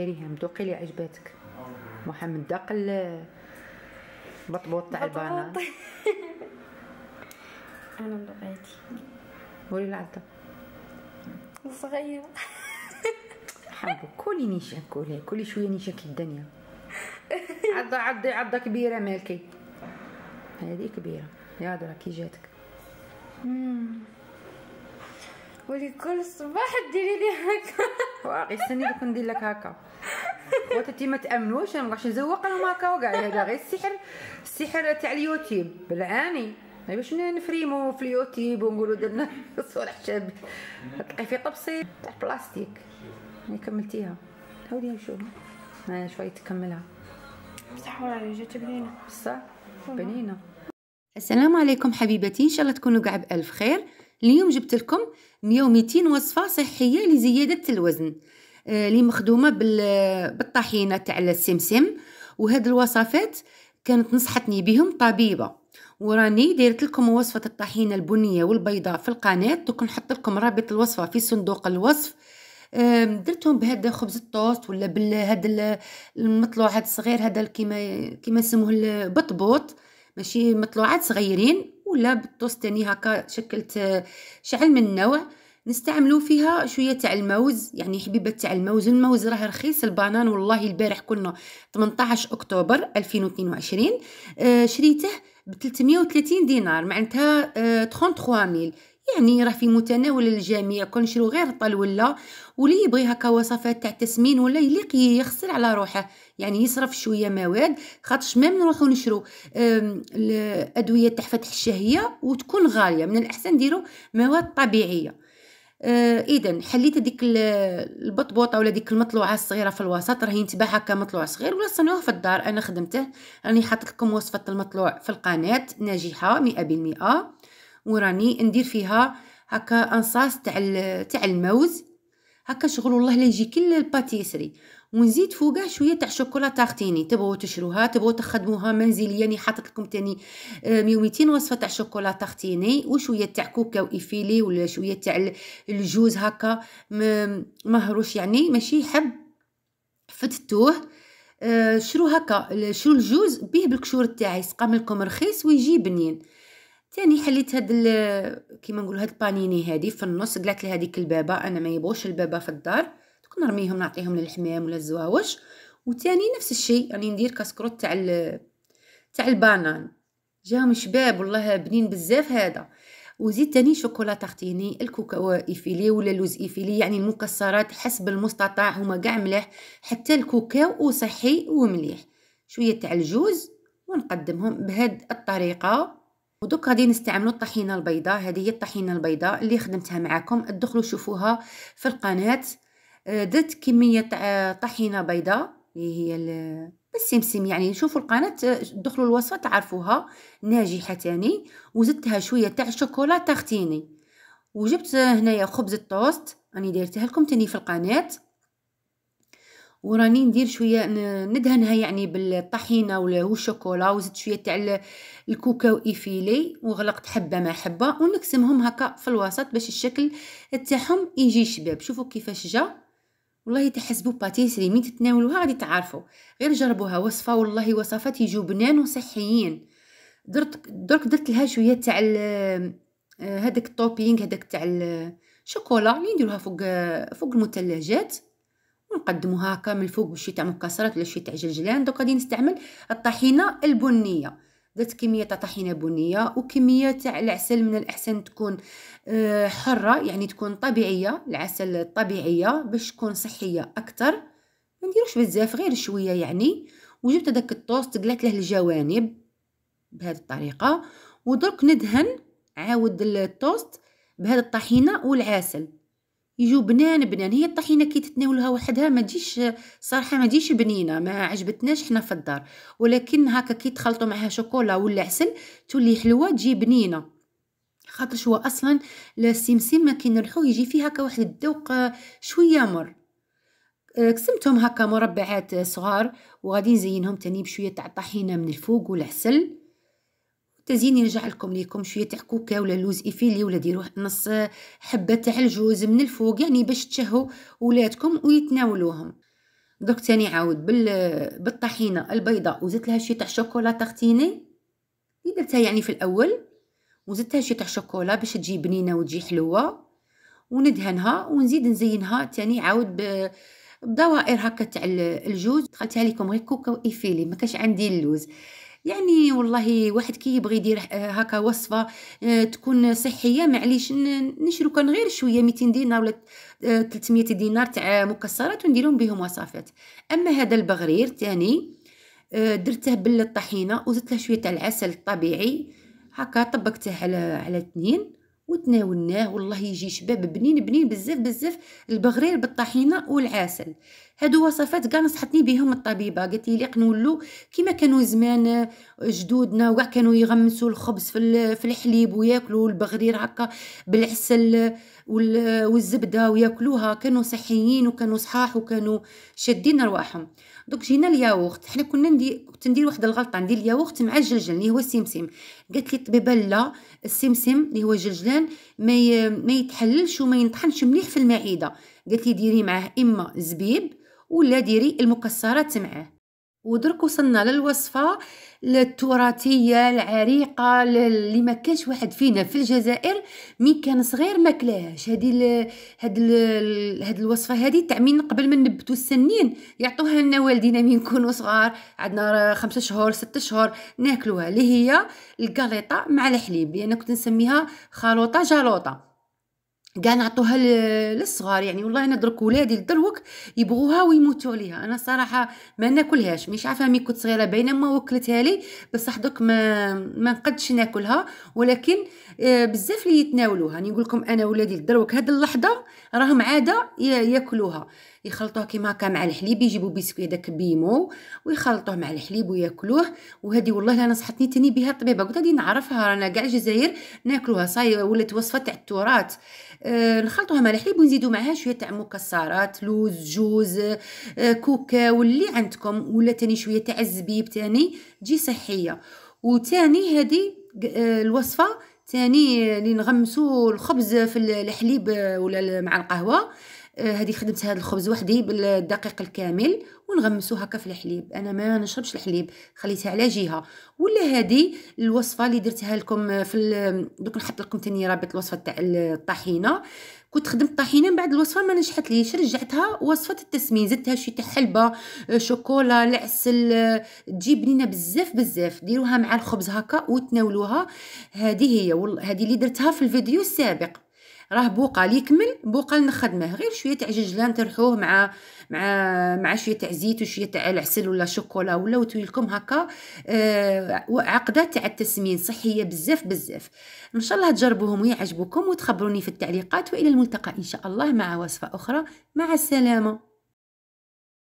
دريهم دوقي لي عجباتك محمد داق البطبوط تاع البانا انا مدوقيتي ولي العطا صغيره حبو كولي نيشان كولي كولي شويه نيشان كي الدنيا عضه عضه عضه كبيره مالكي هذه كبيره يا درا كي جاتك قولي كل صباح ديري لي هكا واقي استني دوك ندير لك هكا خواتاتي ما تامنوش انا ما نزوق لهم هكا وكاع هذا غير السحر السحر تاع اليوتيوب بالعاني ما باش نفريمو في اليوتيوب ونقولوا درنا صور حشاب تلقي في طبسي تاع بلاستيك هاي كملتيها هاوليها نشوف ها شوي تكملها بصح وراني جات بنينه بصح بنينه السلام عليكم حبيبتي ان شاء الله تكونوا قاع بالف خير اليوم جبت لكم و200 وصفه صحيه لزياده الوزن آه، اللي مخدومه بالطحينه تاع السمسم وهاد الوصفات كانت نصحتني بهم طبيبه وراني دايرت لكم وصفه الطحينه البنيه والبيضاء في القناه دوك نحط لكم رابط الوصفه في صندوق الوصف درتهم بهذا خبز الطوست ولا بهذا المطلوعات الصغير هذا كيما كيما نسموه البطبوط ماشي مطلوعات صغيرين ولا بالطوست يعني هكا شكلت شعل من نوع نستعملوا فيها شويه تاع الموز يعني حبيبه تاع الموز الموز راه رخيص البنان والله البارح كنا 18 اكتوبر 2022 آه، شريته ب 330 دينار معناتها 33000 آه، يعني راه في متناول الجميع نشرو غير الطل ولا واللي يبغي هكا وصفات تاع تسمين ولا يليق يخسر على روحه يعني يصرف شويه مواد خاطرش ميم نروحو نشرو الادويه تاع فتح الشهيه وتكون غاليه من الاحسن ديرو مواد طبيعيه آه اذا حليت ديك البطبوطه ولا ديك المطلوعه الصغيره في الوسط راهي ينتباع هكا مطلوع صغير ولا صنعوه في الدار انا خدمته راني حاطت لكم وصفه المطلوع في القناه ناجحه 100% وراني ندير فيها هكا انصاص تاع تاع الموز هكا شغل والله لا يجي كل الباتيسري ونزيد فوقه شويه تاع شوكولا تارتيني تبغوا تشروها تبغوا تخدموها منزليا يعني حاطت لكم تاني 200 آه، وصفه تاع شوكولا تارتيني وشويه تاع كوكاو ايفيلي ولا شويه تاع الجوز هكا مهروش يعني ماشي حب فتتوه آه، شرو هكا شرو الجوز بيه بالكشور تاعي سقام لكم رخيص ويجي بنين تاني حليت هاد كيما نقولوا هاد البانيني هادي في النص قلت لهذيك البابا انا ما يبغوش البابا في الدار دوك نرميهم نعطيهم للحمام ولا الزواوج وتاني نفس الشيء راني يعني ندير كاسكروت تاع تاع البانان جاهم شباب والله بنين بزاف هذا وزيد تاني شوكولا تارتيني الكوكاو ايفيلي ولا اللوز ايفيلي يعني المكسرات حسب المستطاع هما كاع ملاح حتى الكوكاو وصحي ومليح شويه تاع الجوز ونقدمهم بهاد الطريقه ودوك غادي نستعملو الطحينه البيضاء هذه هي الطحينه البيضاء اللي خدمتها معاكم ادخلوا شوفوها في القناه آه، درت كميه تاع طحينه بيضاء اللي هي السمسم يعني شوفوا القناه آه، دخلوا الوصفه تعرفوها ناجحه تاني وزدتها شويه تاع الشوكولا تختيني وجبت هنايا خبز التوست راني دايرته لكم تاني في القناه وراني ندير شويه ندهنها يعني بالطحينه والشوكولا وزدت شويه تاع الكوكاو ايفيلي وغلقت حبه مع حبه ونقسمهم هكا في الوسط باش الشكل تاعهم يجي شباب شوفوا كيفاش جا والله تحسبوا باتيسري مين تتناولوها غادي تعرفوا غير جربوها وصفه والله وصفات يجوا بنان وصحيين درت درك درت لها شويه تاع آه، هذاك التوبينغ هذاك تاع الشوكولا اللي نديروها فوق آه، فوق المثلجات ونقدمو هكا من الفوق باش تاع مكسرات ولا شي تاع جلجلان دوك غادي نستعمل الطحينه البنيه درت كميه تاع طحينه بنيه وكميه تاع العسل من الاحسن تكون آه، حره يعني تكون طبيعيه العسل الطبيعيه باش تكون صحيه اكثر ما نديروش بزاف غير شويه يعني وجبت داك الطوست قلعت له الجوانب بهذه الطريقه ودرك ندهن عاود الطوست بهذه الطحينه والعسل يجو بنان بنان هي الطحينه كي تتناولها وحدها ما تجيش صراحه ما تجيش بنينه ما عجبتناش حنا في الدار ولكن هكا كي تخلطوا معها شوكولا ولا عسل تولي حلوه تجي بنينه خاطر هو اصلا السمسم ما كينرحوه يجي فيه هكا واحد الذوق آه، شويه مر آه، قسمتهم هكا مربعات صغار وغادي نزينهم تاني بشويه تاع الطحينه من الفوق والعسل تزيني يرجع لكم ليكم شويه تاع كوكا ولا لوز ايفيلي ولا ديروا نص حبه تاع الجوز من الفوق يعني باش تشهوا ولادكم ويتناولوهم دوك تاني عاود بال بالطحينه البيضاء وزدت لها شويه تاع شوكولا تختيني اللي درتها يعني في الاول وزدتها شويه تاع شوكولا باش تجي بنينه وتجي حلوه وندهنها ونزيد نزينها تاني عاود ب... بدوائر هكا تاع الجوز دخلتها لكم غير كوكا وايفيلي ما كاش عندي اللوز يعني والله واحد كي يبغي يدير آه، هكا وصفه آه، تكون صحيه معليش نشرو كان غير شويه 200 دينار ولا 300 آه، دينار تاع مكسرات ونديرهم بهم وصفات اما هذا البغرير تاني درته بالطحينه وزدت له شويه تاع العسل الطبيعي هكا طبقته على على التنين وتناولناه والله يجي شباب بنين بنين بزاف بزاف البغرير بالطحينه والعسل هادو وصفات كاع نصحتني بهم الطبيبه قالت لي ليق نولو كيما كانوا زمان آه، جدودنا وكاع كانوا يغمسوا الخبز في في الحليب وياكلوا البغرير هكا بالعسل والزبده وياكلوها كانوا صحيين وكانوا صحاح وكانوا شادين رواحهم دوك جينا الياغورت حنا كنا ندي كنت ندير واحد الغلطه ندير الياغورت مع الجلجل اللي هو السمسم قالت لي الطبيبه لا السمسم اللي هو الجلجلان ما ما يتحللش وما ينطحنش مليح في المعده قالت لي ديري معاه اما زبيب ولا ديري المكسرات معاه ودرك وصلنا للوصفه التراثيه العريقه اللي ما كانش واحد فينا في الجزائر مين كان صغير ما كلاهاش هذه هاد هاد الوصفه هذه تاع من قبل ما نبتو السنين يعطوها لنا والدينا من نكونوا صغار عندنا خمسة شهور ستة شهور ناكلوها اللي هي الكاليطه مع الحليب لان يعني كنت نسميها خلوطه جلوطه كاع نعطوها للصغار يعني والله انا درك ولادي لدروك يبغوها ويموتوا عليها انا صراحه ما ناكلهاش مش عارفه مي كنت صغيره باينه ما وكلتها لي بصح درك ما ما نقدش ناكلها ولكن آه، بزاف اللي يتناولوها يعني نقول لكم انا ولادي لدروك هاد اللحظه راهم عاده ياكلوها يخلطوه كيما هكا مع الحليب يجيبوا بيسكوي هذاك بيمو ويخلطوه مع الحليب وياكلوه وهذه والله انا نصحتني تاني بها الطبيبه قلت هذه نعرفها رانا كاع الجزائر ناكلوها صاي ولات وصفه تاع التراث آه نخلطوها مع الحليب ونزيدو معها شويه تاع مكسرات لوز جوز آه كوكاو عندكم ولا تاني شويه تاع الزبيب تاني تجي صحيه وتاني هذه آه الوصفه تاني اللي نغمسو الخبز في الحليب آه، ولا مع القهوه آه، هذه خدمت هذا الخبز وحدي بالدقيق الكامل ونغمسو هكا في الحليب انا ما نشربش الحليب خليتها على جهه ولا هذه الوصفه اللي درتها لكم في دوك نحط لكم تاني رابط الوصفه تاع الطحينه كنت خدمت طحينه من بعد الوصفه ما نجحت ليش رجعتها وصفه التسمين زدتها شي تاع حلبه آه، شوكولا العسل آه، تجي بنينه بزاف بزاف ديروها مع الخبز هكا وتناولوها هذه هي هذه اللي درتها في الفيديو السابق راه بوقال يكمل بوقال نخدمه غير شويه تاع ججلان ترحوه مع مع مع شويه تاع زيت وشويه تاع العسل ولا شوكولا ولا وتويلكم هكا آه عقده تاع التسمين صحيه بزاف بزاف ان شاء الله تجربوهم ويعجبوكم وتخبروني في التعليقات والى الملتقى ان شاء الله مع وصفه اخرى مع السلامه